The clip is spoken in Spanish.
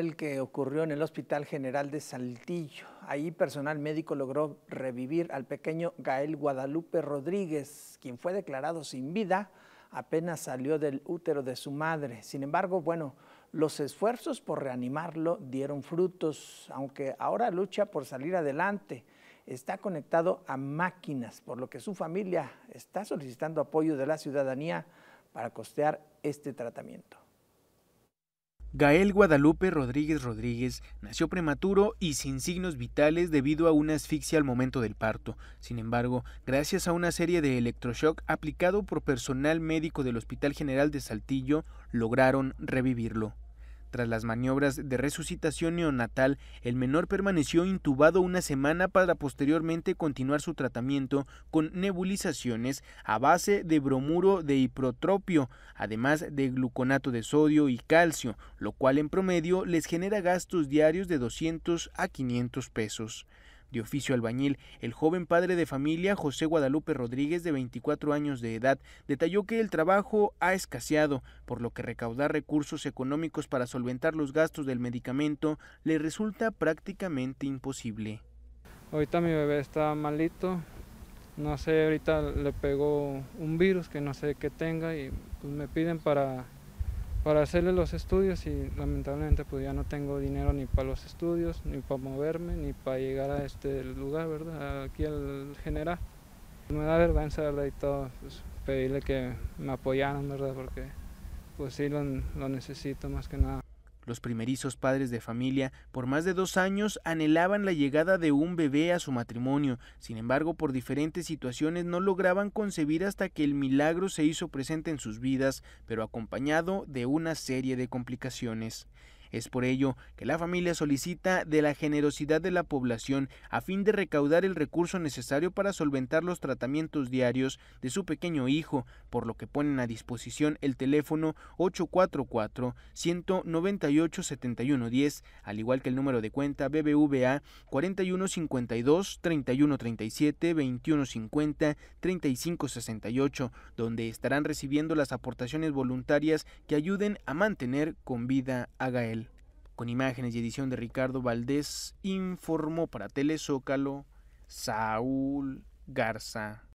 el que ocurrió en el Hospital General de Saltillo. Ahí personal médico logró revivir al pequeño Gael Guadalupe Rodríguez, quien fue declarado sin vida, apenas salió del útero de su madre. Sin embargo, bueno, los esfuerzos por reanimarlo dieron frutos, aunque ahora lucha por salir adelante. Está conectado a máquinas, por lo que su familia está solicitando apoyo de la ciudadanía para costear este tratamiento. Gael Guadalupe Rodríguez Rodríguez nació prematuro y sin signos vitales debido a una asfixia al momento del parto. Sin embargo, gracias a una serie de electroshock aplicado por personal médico del Hospital General de Saltillo, lograron revivirlo. Tras las maniobras de resucitación neonatal, el menor permaneció intubado una semana para posteriormente continuar su tratamiento con nebulizaciones a base de bromuro de hiprotropio, además de gluconato de sodio y calcio, lo cual en promedio les genera gastos diarios de 200 a 500 pesos. De oficio albañil, el joven padre de familia José Guadalupe Rodríguez, de 24 años de edad, detalló que el trabajo ha escaseado, por lo que recaudar recursos económicos para solventar los gastos del medicamento le resulta prácticamente imposible. Ahorita mi bebé está malito, no sé, ahorita le pegó un virus que no sé qué tenga y pues, me piden para para hacerle los estudios y lamentablemente pues ya no tengo dinero ni para los estudios, ni para moverme, ni para llegar a este lugar, ¿verdad? Aquí al general. Me da vergüenza, ¿verdad? Y todo, pues, pedirle que me apoyaran, ¿verdad? Porque pues sí lo necesito más que nada. Los primerizos padres de familia por más de dos años anhelaban la llegada de un bebé a su matrimonio, sin embargo por diferentes situaciones no lograban concebir hasta que el milagro se hizo presente en sus vidas, pero acompañado de una serie de complicaciones. Es por ello que la familia solicita de la generosidad de la población a fin de recaudar el recurso necesario para solventar los tratamientos diarios de su pequeño hijo, por lo que ponen a disposición el teléfono 844-198-7110, al igual que el número de cuenta BBVA 4152-3137-2150-3568, donde estarán recibiendo las aportaciones voluntarias que ayuden a mantener con vida a Gael. Con imágenes y edición de Ricardo Valdés, informó para Telezócalo Saúl Garza.